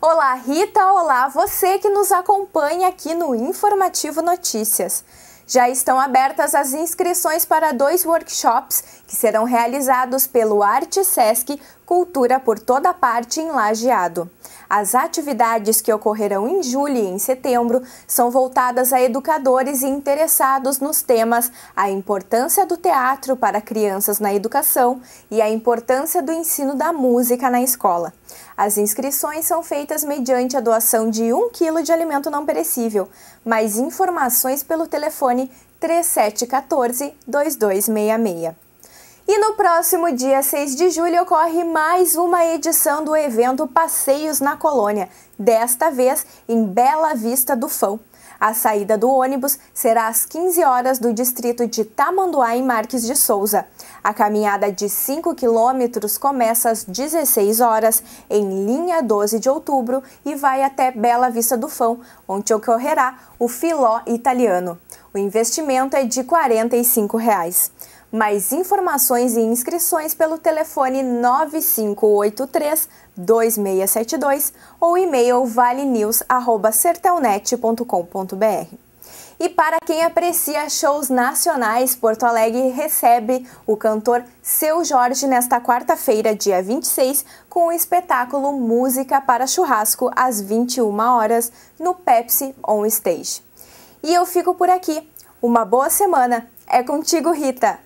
Olá, Rita! Olá, você que nos acompanha aqui no Informativo Notícias. Já estão abertas as inscrições para dois workshops que serão realizados pelo Arte Sesc Cultura por toda parte em Lajeado. As atividades que ocorrerão em julho e em setembro são voltadas a educadores e interessados nos temas a importância do teatro para crianças na educação e a importância do ensino da música na escola. As inscrições são feitas mediante a doação de 1 kg de alimento não perecível. Mais informações pelo telefone 3714-2266. E no próximo dia 6 de julho ocorre mais uma edição do evento Passeios na Colônia, desta vez em Bela Vista do Fão. A saída do ônibus será às 15 horas do distrito de Tamanduá, em Marques de Souza. A caminhada de 5 quilômetros começa às 16 horas, em linha 12 de outubro, e vai até Bela Vista do Fão, onde ocorrerá o filó italiano. O investimento é de R$ 45. Reais. Mais informações e inscrições pelo telefone 9583 2672 ou e-mail valenews@sertelnet.com.br. E para quem aprecia shows nacionais, Porto Alegre recebe o cantor Seu Jorge nesta quarta-feira, dia 26, com o espetáculo Música para Churrasco às 21 horas no Pepsi On Stage. E eu fico por aqui. Uma boa semana. É contigo, Rita.